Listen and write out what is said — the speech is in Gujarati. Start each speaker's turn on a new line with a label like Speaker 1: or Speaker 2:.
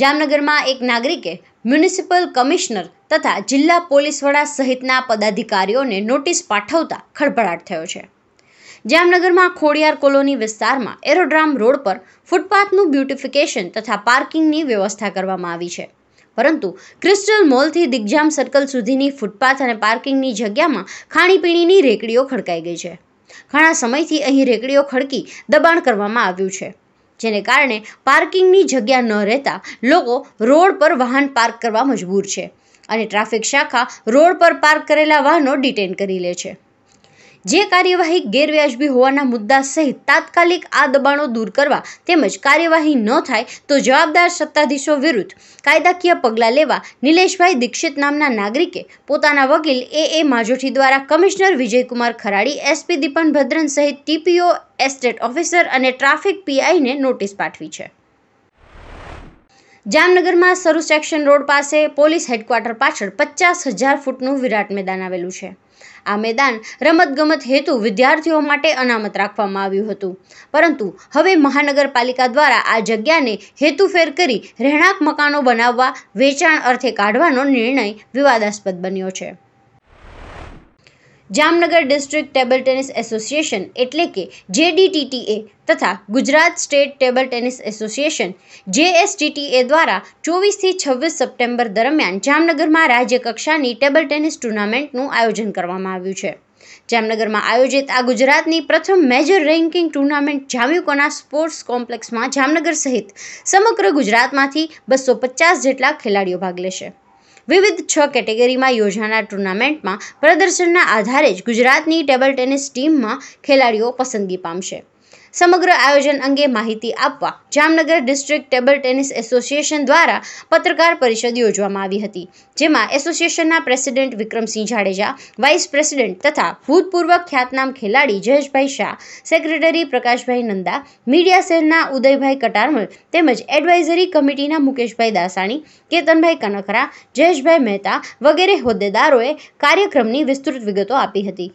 Speaker 1: જામનગરમાં એક નાગરિકે મ્યુનિસિપલ કમિશનર તથા જિલ્લા પોલીસ વડા સહિતના પદાધિકારીઓને નોટિસ પાઠવતા ખળભળાટ થયો છે જામનગરમાં ખોડિયાર કોલોની વિસ્તારમાં એરોડ્રામ રોડ પર ફૂટપાથનું બ્યુટિફિકેશન તથા પાર્કિંગની વ્યવસ્થા કરવામાં આવી છે પરંતુ ક્રિસ્ટલ મોલથી દિગ્જામ સર્કલ સુધીની ફૂટપાથ અને પાર્કિંગની જગ્યામાં ખાણીપીણીની રેકડીઓ ખડકાઈ ગઈ છે ઘણા સમયથી અહીં રેકડીઓ ખડકી દબાણ કરવામાં આવ્યું છે જેને કારણે પાર્કિંગની જગ્યા ન રહેતા લોકો રોડ પર વાહન પાર્ક કરવા મજબૂર છે અને ટ્રાફિક શાખા રોડ પર પાર્ક કરેલા વાહનો ડિટેન કરી લે છે જે કાર્યવાહી ગેરવ્યાજબી હોવાના મુદ્દા સહિત તાત્કાલિક આ દબાણો દૂર કરવા તેમજ કાર્યવાહી ન થાય તો જવાબદાર સત્તાધીશો વિરુદ્ધ કાયદાકીય પગલાં લેવા નિલેશભાઈ દીક્ષિત નામના નાગરિકે પોતાના વકીલ એ એ માજોઠી દ્વારા કમિશનર વિજયકુમાર ખરાડી એસપી દીપન ભદ્રન સહિત ટીપીઓ એસ્ટેટ ઓફિસર અને ટ્રાફિક પીઆઈને નોટિસ પાઠવી છે જામનગરમાં સરુ સેક્શન રોડ પાસે પોલીસ હેડક્વાર્ટર પાછળ પચાસ હજાર ફૂટનું વિરાટ મેદાન આવેલું છે આ મેદાન રમતગમત હેતુ વિદ્યાર્થીઓ માટે અનામત રાખવામાં આવ્યું હતું પરંતુ હવે મહાનગરપાલિકા દ્વારા આ જગ્યાને હેતુફેર કરી રહેણાંક મકાનો બનાવવા વેચાણ અર્થે કાઢવાનો નિર્ણય વિવાદાસ્પદ બન્યો છે Jamnagar district table tennis association એટલે કે જેડીટીટીએ તથા Gujarat state table tennis association JSTTA દ્વારા ચોવીસથી છવ્વીસ સપ્ટેમ્બર દરમિયાન જામનગરમાં રાજ્યકક્ષાની ટેબલ ટેનિસ ટુર્નામેન્ટનું આયોજન કરવામાં આવ્યું છે જામનગરમાં આયોજિત આ ગુજરાતની પ્રથમ મેજર રેન્કિંગ ટુર્નામેન્ટ જામ્યુકોના સ્પોર્ટ્સ કોમ્પ્લેક્સમાં જામનગર સહિત સમગ્ર ગુજરાતમાંથી બસો પચાસ જેટલા ખેલાડીઓ ભાગ લેશે વિવિધ છ કેટેગરીમાં યોજાનાર ટુર્નામેન્ટમાં પ્રદર્શનના આધારે જ ગુજરાતની ટેબલ ટેનિસ ટીમમાં ખેલાડીઓ પસંદગી પામશે સમગ્ર આયોજન અંગે માહિતી આપવા Jamnagar district table tennis association દ્વારા પત્રકાર પરિષદ યોજવામાં આવી હતી જેમાં એસોસિએશનના president Vikramsinh Jadeja vice president તથા ભૂતપૂર્વ ખ્યાતનામ ખેલાડી જયેશભાઈ શાહ સેક્રેટરી પ્રકાશભાઈ નંદા મીડિયા સેલના ઉદયભાઈ કટારમલ તેમજ એડવાઇઝરી કમિટીના મુકેશભાઈ દાસાણી કેતનભાઈ કનખરા જયેશભાઈ મહેતા વગેરે હોદ્દેદારોએ કાર્યક્રમની વિસ્તૃત વિગતો આપી હતી